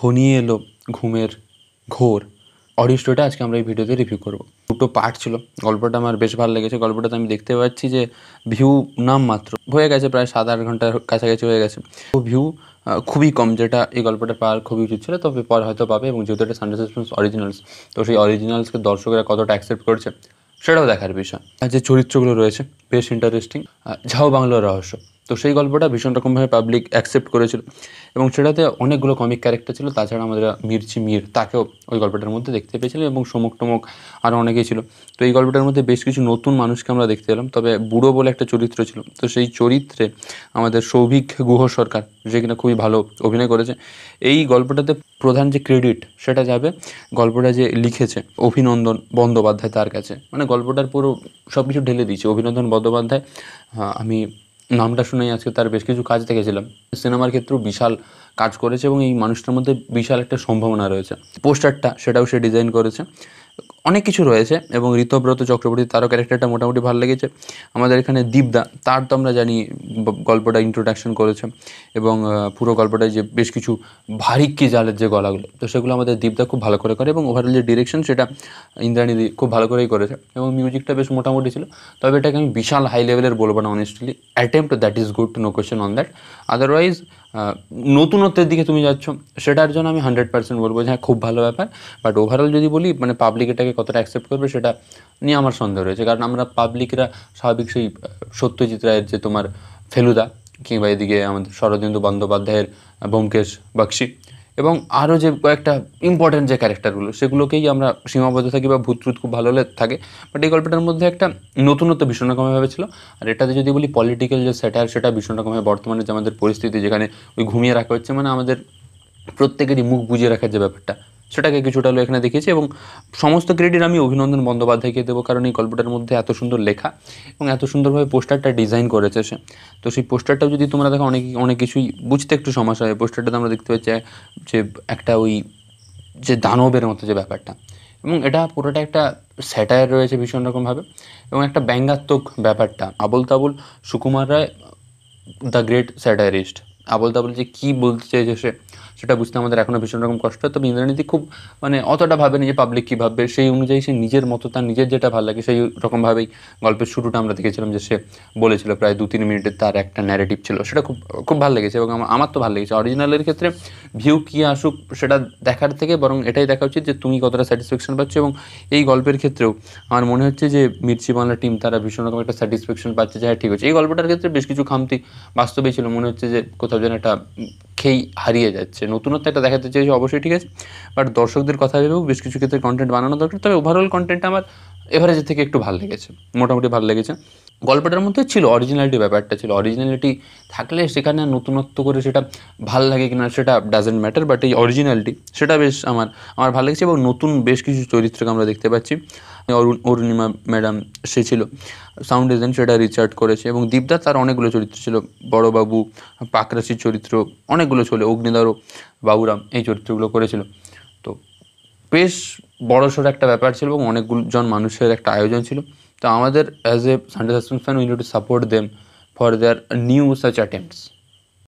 ঘনিয়ে এলো ঘুমের ঘোর অডিও স্টোরিটা আজকে আমরা এই ভিডিওতে রিভিউ করবো দুটো পার্ট ছিল গল্পটা আমার বেশ ভালো লেগেছে গল্পটাতে আমি দেখতে পাচ্ছি যে ভিউ নাম মাত্র হয়ে গেছে প্রায় সাত আট ঘন্টার কাছাকাছি হয়ে গেছে তো ভিউ খুবই কম যেটা এই গল্পটা পাওয়ার খুবই উচিত ছিল তবে পর হয়তো পাবে এবং যেহেতু এটা সানডে সাসপেন্স অরিজিনালস তো সেই অরিজিনালসকে দর্শকরা কতটা অ্যাকসেপ্ট করছে সেটাও দেখার বিষয় আর যে চরিত্রগুলো রয়েছে বেশ ইন্টারেস্টিং ঝাও বাংলার রহস্য তো সেই গল্পটা ভীষণ রকমভাবে পাবলিক অ্যাকসেপ্ট করেছিল এবং সেটাতে অনেকগুলো কমিক ক্যারেক্টার ছিল তাছাড়া আমাদের মির্চি মির তাকেও ওই গল্পটার মধ্যে দেখতে পেয়েছিলাম এবং সমুক টমুক আরও অনেকেই ছিল তো এই গল্পটার মধ্যে বেশ কিছু নতুন মানুষকে আমরা দেখতে পেলাম তবে বুড়ো বলে একটা চরিত্র ছিল তো সেই চরিত্রে আমাদের সৌভিক গুহ সরকার যে কিনা খুবই ভালো অভিনয় করেছে এই গল্পটাতে প্রধান যে ক্রেডিট সেটা যাবে গল্পটা যে লিখেছে অভিনন্দন বন্দ্যোপাধ্যায় তার কাছে মানে গল্পটার পুরো সব কিছু ঢেলে দিয়েছে অভিনন্দন বন্দ্যোপাধ্যায় আমি নামটা শুনেই আজকে তার বেশ কিছু কাজ দেখেছিলাম সিনেমার ক্ষেত্রেও বিশাল কাজ করেছে এবং এই মানুষটার মধ্যে বিশাল একটা সম্ভাবনা রয়েছে পোস্টারটা সেটাও সে ডিজাইন করেছে অনেক কিছু রয়েছে এবং ঋতব্রত চক্রবর্তী তারও ক্যারেক্টারটা মোটামুটি ভালো লেগেছে আমাদের এখানে দীপদা তার তো আমরা জানি গল্পটা ইন্ট্রোডাকশন করেছে এবং পুরো গল্পটায় যে বেশ কিছু ভারিক্কি জালের যে গলাগুলো তো সেগুলো আমাদের দীপদা খুব ভালো করে করে এবং ওভারঅল যে ডিরেকশন সেটা ইন্দ্রাণীদি খুব ভালো করেই করেছে এবং মিউজিকটা বেশ মোটামুটি ছিল তবে এটাকে আমি বিশাল হাই লেভেলের বলবো না honestly attempt that is good no question on that otherwise নতুনত্বের দিকে তুমি যাচ্ছ সেটার জন্য আমি হান্ড্রেড পার্সেন্ট বলবো যে হ্যাঁ খুব ভালো ব্যাপার বাট ওভারঅল যদি বলি মানে পাবলিক এটাকে কতটা অ্যাকসেপ্ট করবে সেটা নিয়ে আমার সন্দেহ রয়েছে কারণ আমরা পাবলিকরা স্বাভাবিক সেই সত্যজিৎ রায়ের যে তোমার ফেলুদা কিংবা এদিকে আমাদের শরদিন্দু বন্দ্যোপাধ্যায়ের ব্যোমকেশ বক্সি এবং আরও যে কয়েকটা ইম্পর্ট্যান্ট যে ক্যারেক্টারগুলো সেগুলোকেই আমরা সীমাবদ্ধ থাকি বা ভূতরুত খুব ভালো থাকে বাট এই গল্পটার মধ্যে একটা নতুনত্ব ভীষণ রকমভাবে ছিল আর এটাতে যদি বলি পলিটিক্যাল যে স্যাটার সেটা ভীষণ রকমের বর্তমানে যে আমাদের পরিস্থিতি যেখানে ওই ঘুমিয়ে রাখা হচ্ছে মানে আমাদের প্রত্যেকেরই মুখ বুঝিয়ে রাখার যে ব্যাপারটা সেটাকে কিছুটা হলো এখানে দেখিয়েছি এবং সমস্ত ক্রেডিট আমি অভিনন্দন বন্দ্যোপাধ্যায়কে দেবো কারণ এই গল্পটার মধ্যে এত সুন্দর লেখা এবং এত সুন্দরভাবে পোস্টারটা ডিজাইন করেছে সে তো সেই পোস্টারটাও যদি তোমরা দেখো অনেক অনেক কিছুই বুঝতে একটু সমস্যা হয় পোস্টারটাতে আমরা দেখতে পাচ্ছি যে একটা ওই যে দানবের মতো যে ব্যাপারটা এবং এটা পুরোটা একটা স্যাটায়ার রয়েছে ভীষণ রকমভাবে এবং একটা ব্যঙ্গাত্মক ব্যাপারটা Abol Tabol Sukumar Ray the great satirist Abol Tabol যে কী বলতে চাইছে সে সেটা বুঝতে আমাদের এখনও ভীষণ রকম কষ্ট হয় তবে ইন্দ্রানীতি খুব মানে অতটা ভাবে নিজে পাবলিক কী ভাববে সেই অনুযায়ী সে নিজের মতো তার নিজের যেটা ভালো লাগে সেই রকমভাবেই গল্পের শুরুটা আমরা দেখেছিলাম যে সে বলেছিল প্রায় দু তিন মিনিটের তার একটা ন্যারেটিভ ছিল সেটা খুব খুব ভালো লেগেছে এবং আমার তো ভালো লেগেছে অরিজিনালের ক্ষেত্রে ভিউ কী আসুক সেটা দেখার থেকে বরং এটাই দেখা উচিত যে তুমি কতটা স্যাটিসফ্যাকশন পাচ্ছ এবং এই গল্পের ক্ষেত্রেও আমার মনে হচ্ছে যে মির্চি বাংলা টিম তারা ভীষণ রকম একটা স্যাটিসফ্যাকশন পাচ্ছে যে হ্যাঁ ঠিক আছে এই গল্পটার ক্ষেত্রে বেশ কিছু খামতি বাস্তবেই ছিল মনে হচ্ছে যে কোথাও যেন একটা খেই হারিয়ে যাচ্ছে নতুনত্ব একটা দেখাতে চাইছে অবশ্যই ঠিক আছে বাট দর্শকদের কথা ভেবেও বেশ কিছু ক্ষেত্রে কন্টেন্ট বানানো দরকার তবে ওভারঅল কন্টেন্ট আমার এভারেজের থেকে একটু ভালো লেগেছে মোটামুটি ভালো লেগেছে গল্পটার মধ্যে ছিল অরিজিনালিটি ব্যাপারটা ছিল অরিজিনালিটি থাকলে সেখানে নতুনত্ব করে সেটা ভাল লাগে কিনা সেটা ডাজেন্ট ম্যাটার বাট এই অরিজিনালিটি সেটা বেশ আমার আমার ভালো লেগেছে এবং নতুন বেশ কিছু চরিত্রকে আমরা দেখতে পাচ্ছি অরুণ অরুণিমা ম্যাডাম সে ছিল সাউন্ড ডিজাইন সেটা রিচার্ড করেছে এবং দীপদা তার অনেকগুলো চরিত্র ছিল বড়বাবু পাকরাশির চরিত্র অনেকগুলো ছিল অগ্নিদারও বাবুরাম এই চরিত্রগুলো করেছিল তো বেশ বড়সড় একটা ব্যাপার ছিল এবং অনেকগুলো জন মানুষের একটা আয়োজন ছিল তো আমাদের as a Sunday suspense fan we need to support them for their new such attempts